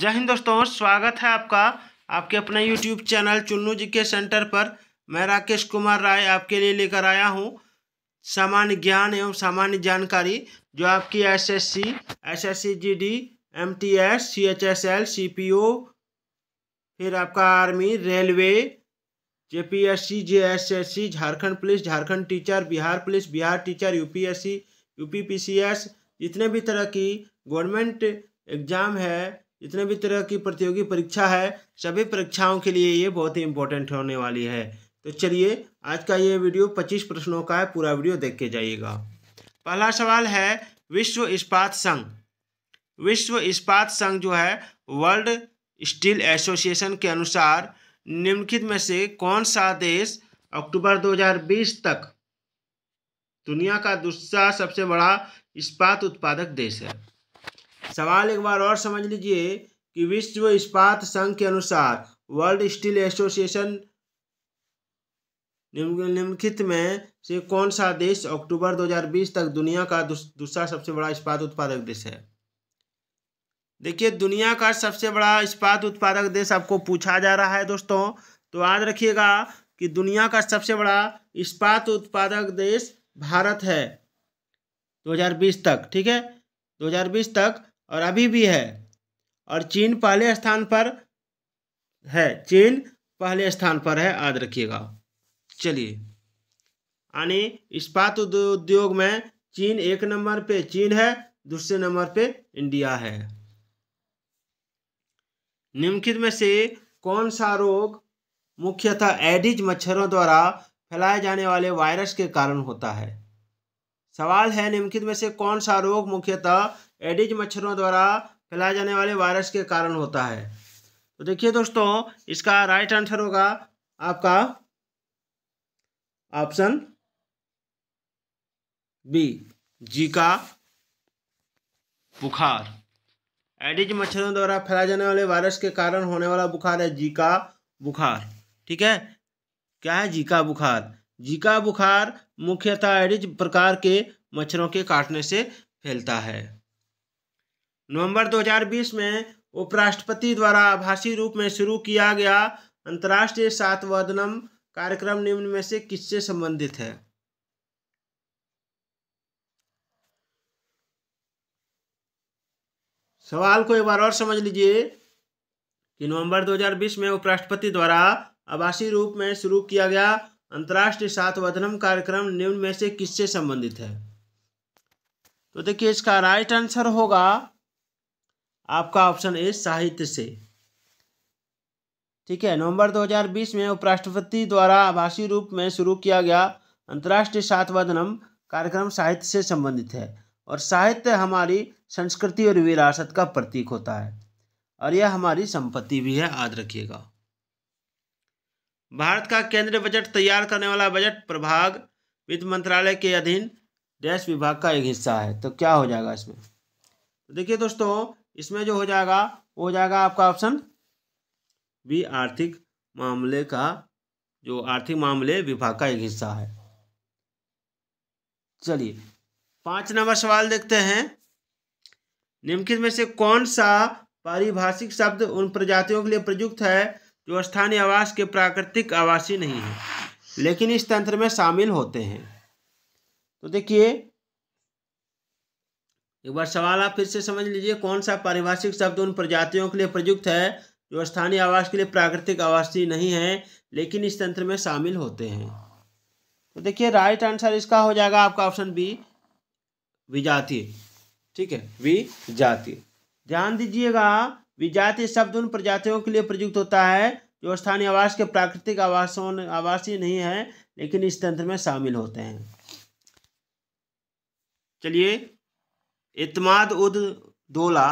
जय हिंद दोस्तों स्वागत है आपका आपके अपने यूट्यूब चैनल चुन्नू जी के सेंटर पर मैं राकेश कुमार राय आपके लिए लेकर आया हूँ सामान्य ज्ञान एवं सामान्य जानकारी जो आपकी SSC SSC GD MTS CHSL CPO फिर आपका army railway JPSC JSSC Jharkhand police Jharkhand teacher Bihar police Bihar teacher C S जितने भी तरह की गवर्नमेंट एग्ज़ाम है जितने भी तरह की प्रतियोगी परीक्षा है सभी परीक्षाओं के लिए ये बहुत ही इंपॉर्टेंट होने वाली है तो चलिए आज का ये वीडियो पच्चीस प्रश्नों का है पूरा वीडियो देख के जाइएगा पहला सवाल है विश्व इस्पात संघ विश्व इस्पात संघ जो है वर्ल्ड स्टील एसोसिएशन के अनुसार निम्नलिखित में से कौन सा देश अक्टूबर 2020 तक दुनिया का दूसरा सबसे बड़ा इस्पात उत्पादक देश है सवाल एक बार और समझ लीजिए कि विश्व इस्पात संघ के अनुसार वर्ल्ड स्टील एसोसिएशन निम्नलिखित में से कौन सा देश अक्टूबर 2020 तक दुनिया का दूसरा सबसे बड़ा इस्पात उत्पादक देश है देखिए दुनिया का सबसे बड़ा इस्पात उत्पादक देश आपको पूछा जा रहा है दोस्तों तो याद रखिएगा कि दुनिया का सबसे बड़ा इस्पात उत्पादक देश भारत है 2020 तक ठीक है 2020 तक और अभी भी है और चीन पहले स्थान पर है चीन पहले स्थान पर है याद रखिएगा चलिए यानी इस्पात उद्योग में चीन एक नंबर पे चीन है दूसरे नंबर पे इंडिया है निम्नलिखित में से कौन सा रोग मुख्यतः एडिज मच्छरों द्वारा फैलाए जाने वाले वायरस के कारण होता है सवाल है निम्नलिखित में से कौन सा रोग मुख्यतः एडिज मच्छरों द्वारा फैलाए जाने वाले वायरस के कारण होता है तो देखिए दोस्तों इसका राइट आंसर होगा आपका ऑप्शन बी जी का बुखार एडिज मच्छरों द्वारा फैलाए जाने वाले वायरस के कारण होने वाला बुखार है जीका बुखार ठीक है क्या है जीका बुखार जीका बुखार मुख्यतः एडिज प्रकार के मच्छरों के काटने से फैलता है नवंबर 2020 में उपराष्ट्रपति द्वारा आभासी रूप में शुरू किया गया अंतर्राष्ट्रीय सातवदनम कार्यक्रम निम्न में से किससे संबंधित है सवाल को एक बार और समझ लीजिए कि नवंबर 2020 में उपराष्ट्रपति द्वारा आवासीय रूप में शुरू किया गया अंतर्राष्ट्रीय सातवधनम कार्यक्रम निम्न में से किससे संबंधित है तो देखिए इसका राइट आंसर होगा आपका ऑप्शन ए साहित्य से ठीक है नवंबर 2020 में उपराष्ट्रपति द्वारा आभासी रूप में शुरू किया गया अंतर्राष्ट्रीय सातवादनम कार्यक्रम साहित्य से संबंधित है और साहित्य हमारी संस्कृति और विरासत का प्रतीक होता है और यह हमारी संपत्ति भी है याद रखिएगा भारत का केंद्रीय बजट तैयार करने वाला बजट प्रभाग वित्त मंत्रालय के अधीन डैश विभाग का एक हिस्सा है तो क्या हो जाएगा इसमें तो देखिए दोस्तों इसमें जो हो जाएगा वो हो जाएगा आपका ऑप्शन बी आर्थिक मामले का जो आर्थिक मामले विभाग का एक हिस्सा है चलिए पांच नंबर सवाल देखते हैं निम्नलिखित में से कौन सा पारिभाषिक शब्द उन प्रजातियों के लिए प्रयुक्त है जो स्थानीय आवास के प्राकृतिक आवासी नहीं है लेकिन इस तंत्र में शामिल होते हैं तो देखिए एक बार सवाल आप फिर से समझ लीजिए कौन सा पारिभाषिक शब्द उन प्रजातियों के लिए प्रयुक्त है जो स्थानीय आवास के लिए प्राकृतिक आवासीय नहीं है लेकिन इस तंत्र में शामिल होते हैं तो देखिए राइट आंसर इसका हो जाएगा आपका ऑप्शन बी विजातीय ठीक है विजातीय ध्यान दीजिएगा विजातीय शब्द उन प्रजातियों के लिए प्रयुक्त होता है जो स्थानीय आवास के प्राकृतिक आवासों आवासीय नहीं है लेकिन इस तंत्र में शामिल होते हैं चलिए इतमाद उद दोला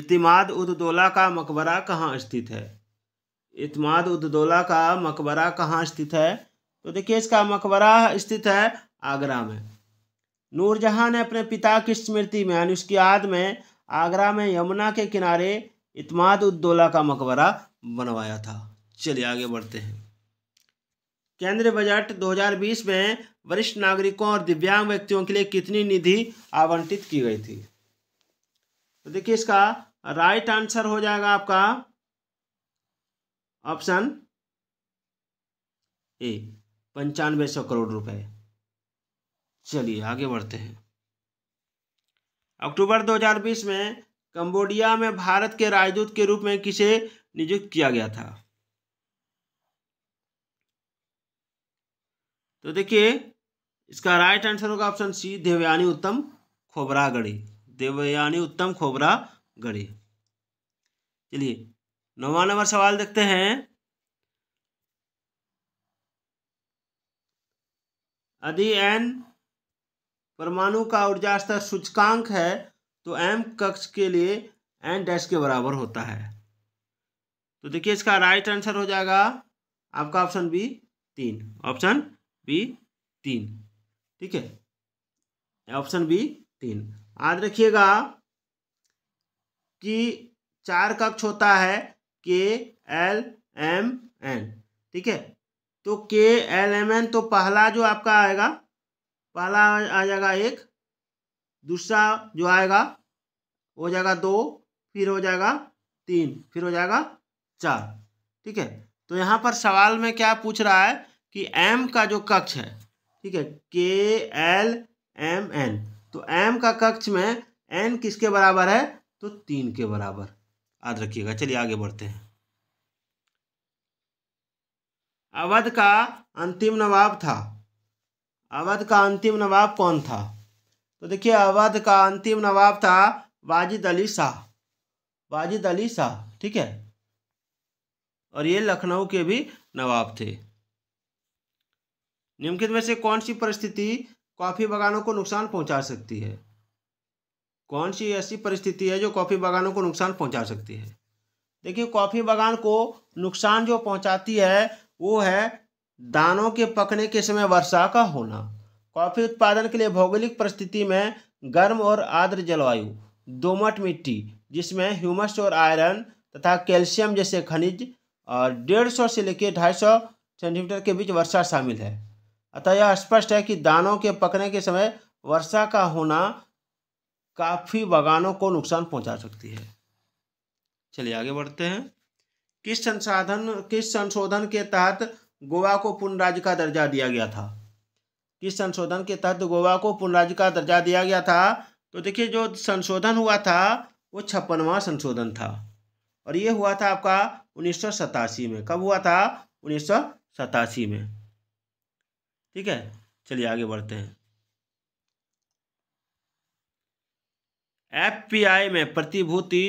इतमाद उद दोला का मकबरा कहाँ स्थित है इतमाद उद दोला का मकबरा कहाँ स्थित है तो देखिए इसका मकबरा स्थित है आगरा में नूरजहाँ ने अपने पिता की स्मृति में यानी उसकी याद में आगरा में यमुना के किनारे इतमाद दोला का मकबरा बनवाया था चलिए आगे बढ़ते हैं केंद्रीय बजट 2020 में वरिष्ठ नागरिकों और दिव्यांग व्यक्तियों के लिए कितनी निधि आवंटित की गई थी तो देखिए इसका राइट आंसर हो जाएगा आपका ऑप्शन ए पंचानवे सौ करोड़ रुपए चलिए आगे बढ़ते हैं अक्टूबर 2020 में कंबोडिया में भारत के राजदूत के रूप में किसे नियुक्त किया गया था तो देखिए इसका राइट आंसर होगा ऑप्शन सी देवयानी उत्तम खोबरा गढ़ी देवयानी उत्तम खोबरा गढ़ी चलिए नौवा नंबर सवाल देखते हैं यदि एन परमाणु का ऊर्जा स्तर सूचकांक है तो एम कक्ष के लिए एन डैश के बराबर होता है तो देखिए इसका राइट आंसर हो जाएगा आपका ऑप्शन बी तीन ऑप्शन बी तीन ठीक है ऑप्शन बी तीन याद रखिएगा कि चार कक्ष होता है के एल एम एन ठीक है तो के एल एम एन तो पहला जो आपका आएगा पहला आ जाएगा एक दूसरा जो आएगा हो जाएगा दो फिर हो जाएगा तीन फिर हो जाएगा चार ठीक है तो यहाँ पर सवाल में क्या पूछ रहा है कि एम का जो कक्ष है ठीक है के एल एम एन तो एम का कक्ष में एन किसके बराबर है तो तीन के बराबर याद रखिएगा चलिए आगे बढ़ते हैं अवध का अंतिम नवाब था अवध का अंतिम नवाब कौन था तो देखिए अवध का अंतिम नवाब था वाजिद अली शाह वाजिद अली शाह ठीक है और ये लखनऊ के भी नवाब थे निम्नलिखित में से कौन सी परिस्थिति कॉफ़ी बागानों को नुकसान पहुंचा सकती है कौन सी ऐसी परिस्थिति है जो कॉफ़ी बागानों को नुकसान पहुंचा सकती है देखिए कॉफ़ी बागान को नुकसान जो पहुंचाती है वो है दानों के पकने के समय वर्षा का होना कॉफ़ी उत्पादन के लिए भौगोलिक परिस्थिति में गर्म और आर्द्र जलवायु दोमट मिट्टी जिसमें ह्यूमस और आयरन तथा कैल्शियम जैसे खनिज और डेढ़ सौ से लेकर ढाई सौ सेंटीमीटर के बीच वर्षा शामिल है अतः यह स्पष्ट है कि दानों के पकने के समय वर्षा का होना काफ़ी बागानों को नुकसान पहुंचा सकती है चलिए आगे बढ़ते हैं किस संसाधन किस संशोधन के तहत गोवा को पूर्ण राज्य का दर्जा दिया गया था किस संशोधन के तहत गोवा को पूर्ण राज्य का दर्जा दिया गया था तो देखिए जो संशोधन हुआ था वो छप्पनवा संशोधन था और ये हुआ था आपका उन्नीस में कब हुआ था उन्नीस में ठीक है चलिए आगे बढ़ते हैं एफ में प्रतिभूति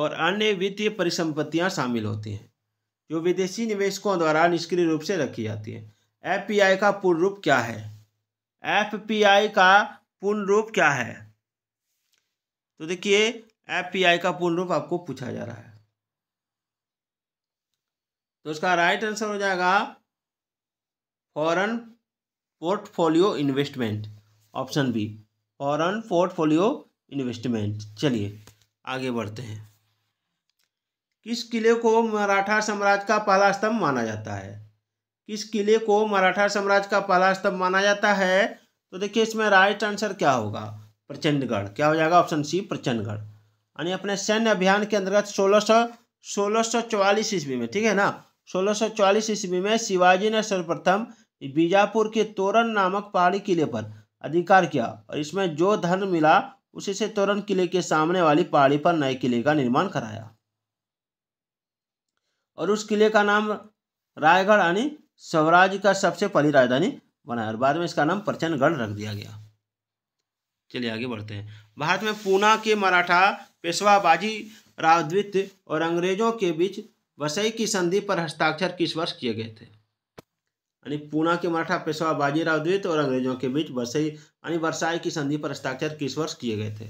और अन्य वित्तीय परिसंपत्तियां शामिल होती हैं जो विदेशी निवेशकों द्वारा निष्क्रिय रूप से रखी जाती है एफ का पूर्ण रूप क्या है एफ का पूर्ण रूप क्या है तो देखिए एफ का पूर्ण रूप आपको पूछा जा रहा है तो उसका राइट आंसर हो जाएगा foreign portfolio investment option B foreign portfolio investment चलिए आगे बढ़ते हैं किस किले को मराठा साम्राज्य का पहला स्तंभ माना जाता है किस किले को मराठा साम्राज्य का पहला स्तंभ माना जाता है तो देखिए इसमें राइट आंसर क्या होगा प्रचंडगढ़ क्या हो जाएगा ऑप्शन सी प्रचंडगढ़ यानी अपने सैन्य अभियान के अंतर्गत सोलह सौ सोलह सौ चौवालीस ईस्वी में ठीक है ना सोलह सौ ईस्वी में शिवाजी ने सर्वप्रथम बीजापुर के तोरण नामक पहाड़ी किले पर अधिकार किया और इसमें जो धन मिला उसी से तोरण किले के सामने वाली पहाड़ी पर नए किले का निर्माण कराया और उस किले का नाम रायगढ़ यानी स्वराज का सबसे पहली राजधानी बनाया और बाद में इसका नाम प्रचंडगढ़ रख दिया गया चलिए आगे बढ़ते हैं भारत में पूना के मराठा पेशवाबाजी राजद्वित और अंग्रेजों के बीच वसई की संधि पर हस्ताक्षर किस वर्ष किए गए थे पूना के मराठा पेशवा बाजीराव द्वित और अंग्रेजों के बीच बसई यानी वर्षाई की संधि पर हस्ताक्षर किस वर्ष किए गए थे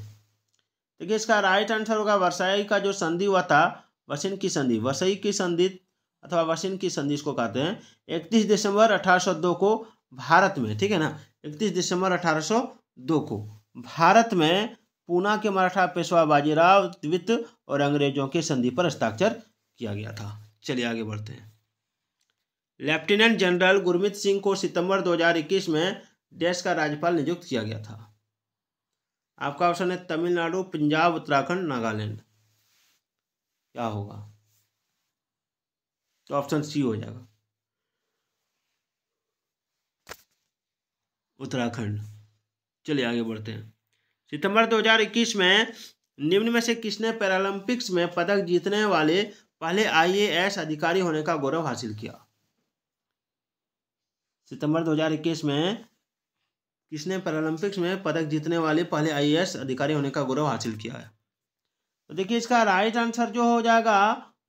देखिए इसका राइट आंसर होगा वर्षाई का जो संधि हुआ था वसिन की संधि वसई की संधि अथवा वसिन की संधि इसको कहते हैं इकतीस दिसंबर अठारह को भारत में ठीक है ना इकतीस दिसंबर अठारह को भारत में पूना के मराठा पेशवा बाजीराव द्वित और अंग्रेजों के संधि पर हस्ताक्षर किया गया था चलिए आगे बढ़ते हैं लेफ्टिनेंट जनरल गुरमीत सिंह को सितंबर 2021 में देश का राज्यपाल नियुक्त किया गया था आपका ऑप्शन है तमिलनाडु पंजाब उत्तराखंड नागालैंड क्या होगा तो ऑप्शन सी हो जाएगा उत्तराखंड चलिए आगे बढ़ते हैं सितंबर 2021 में निम्न में से किसने पैरालंपिक्स में पदक जीतने वाले पहले आईएएस अधिकारी होने का गौरव हासिल किया सितंबर 2021 में किसने पैरालंपिक्स में पदक जीतने वाले पहले आईएएस अधिकारी होने का गौरव हासिल किया है तो देखिए इसका राइट आंसर जो हो जाएगा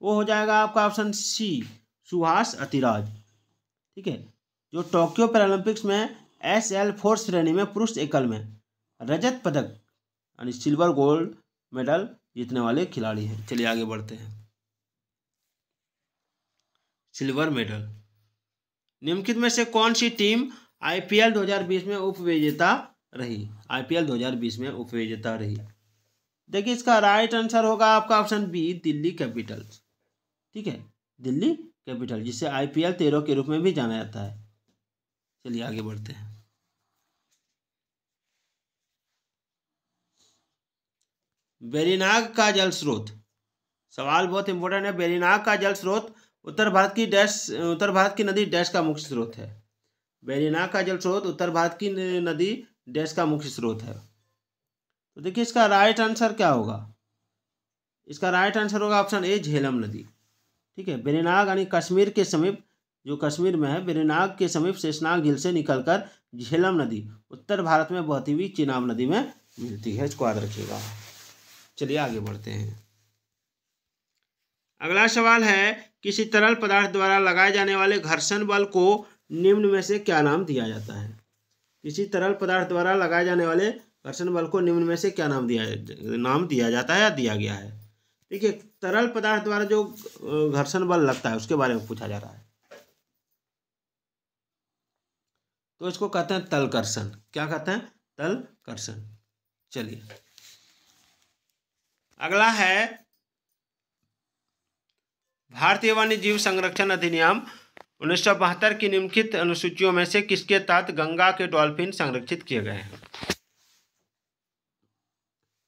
वो हो जाएगा आपका ऑप्शन सी सुहास अतिराज ठीक है जो टोक्यो पैरालंपिक्स में एस एल फोर श्रेणी में पुरुष एकल में रजत पदक यानी सिल्वर गोल्ड मेडल जीतने वाले खिलाड़ी हैं चलिए आगे बढ़ते हैं सिल्वर मेडल निम्नलिखित में से कौन सी टीम आईपीएल 2020 में उपविजेता रही आईपीएल 2020 में उपविजेता रही देखिए इसका राइट आंसर होगा आपका ऑप्शन बी दिल्ली कैपिटल्स ठीक है दिल्ली कैपिटल जिसे आईपीएल तेरह के रूप में भी जाना जाता है चलिए आगे बढ़ते हैं बेरीनाग का जल स्रोत सवाल बहुत इंपॉर्टेंट है बेरीनाग का जल स्रोत उत्तर भारत की डैश उत्तर भारत की नदी डैश का मुख्य स्रोत है वेरिना का जल स्रोत उत्तर भारत की नदी डैश का मुख्य स्रोत है तो देखिए इसका राइट आंसर क्या होगा इसका राइट आंसर होगा ऑप्शन ए झेलम नदी ठीक है बेरीनाग यानी कश्मीर के समीप जो कश्मीर में है बेरीनाग के समीप शेषनाग झील से निकलकर झेलम नदी उत्तर भारत में बहती हुई चिनाब नदी में मिलती है इसको याद रखिएगा चलिए आगे बढ़ते हैं अगला सवाल है किसी तरल पदार्थ द्वारा लगाए जाने वाले घर्षण बल को निम्न में से क्या नाम दिया जाता है किसी तरल पदार्थ द्वारा लगाए जाने वाले घर्षण बल को निम्न में से क्या नाम दिया नाम दिया जाता है या दिया गया है ठीक है तरल पदार्थ द्वारा जो घर्षण बल लगता है उसके बारे में पूछा जा रहा है तो इसको कहते हैं तलकर्षण क्या कहते हैं तलकर्षण चलिए अगला है भारतीय वन्य जीव संरक्षण अधिनियम उन्नीस की निम्नलिखित अनुसूचियों में से किसके तहत गंगा के डॉल्फिन संरक्षित किए गए हैं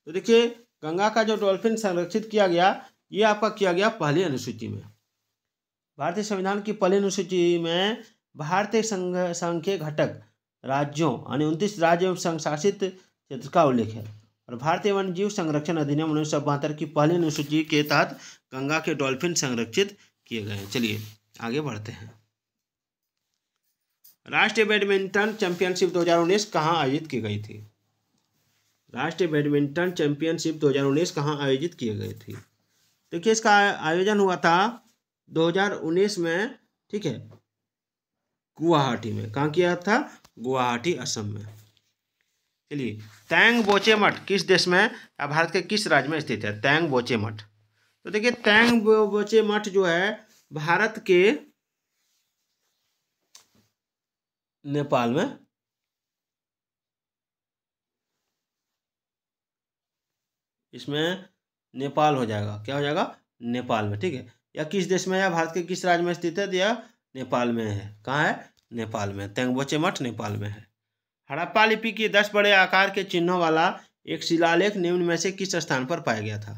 तो देखिए गंगा का जो डॉल्फिन संरक्षित किया गया ये आपका किया गया पहली अनुसूची में भारतीय संविधान की पहली अनुसूची में भारतीय संघ संघ के घटक राज्यों यानी उनतीस राज्य एवं संघ शासित क्षेत्र का उल्लेख है और भारतीय वन्य जीव संरक्षण अधिनियम उन्नीस की पहली अनुसूची के तहत गंगा के डॉल्फिन संरक्षित किए गए हैं चलिए आगे बढ़ते हैं राष्ट्रीय बैडमिंटन चैंपियनशिप 2019 कहाँ आयोजित की गई थी राष्ट्रीय बैडमिंटन चैंपियनशिप 2019 कहाँ आयोजित किए गए थी देखिए इसका आयोजन हुआ था 2019 में ठीक है गुवाहाटी में कहाँ किया था गुवाहाटी असम में चलिए तैंग बोचे मठ किस देश में या भारत के किस राज्य में स्थित है तैंग बोचे मठ तो देखिए तैंग बोचे मठ जो है भारत के नेपाल में इसमें नेपाल हो जाएगा क्या हो जाएगा नेपाल में ठीक है या किस देश में या भारत के किस राज्य में स्थित है या नेपाल में है कहाँ है नेपाल में तेंगबोचे मठ नेपाल में है हड़प्पा लिपि के दस बड़े आकार के चिन्हों वाला एक शिलालेख निम्न में से किस स्थान पर पाया गया था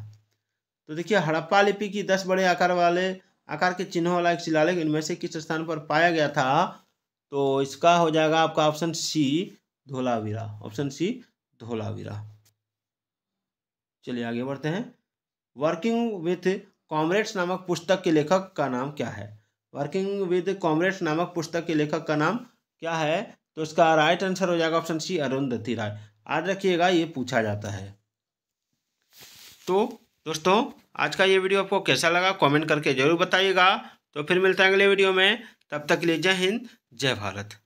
तो देखिए हड़प्पा लिपि की दस बड़े आकार वाले आकार के चिन्हों वाला एक शिलालेख इनमें से किस स्थान पर पाया गया था तो इसका हो जाएगा आपका option C Dholavira option C Dholavira चलिए आगे बढ़ते हैं वर्किंग विथ कॉमरेड्स नामक पुस्तक के लेखक का नाम क्या है वर्किंग विद कॉमरेड्स नामक पुस्तक के लेखक का नाम क्या है तो इसका राइट आंसर हो जाएगा ऑप्शन सी अरुंधति राय याद रखिएगा ये पूछा जाता है तो दोस्तों आज का ये वीडियो आपको कैसा लगा कमेंट करके जरूर बताइएगा तो फिर मिलते हैं अगले वीडियो में तब तक के लिए जय हिंद जय भारत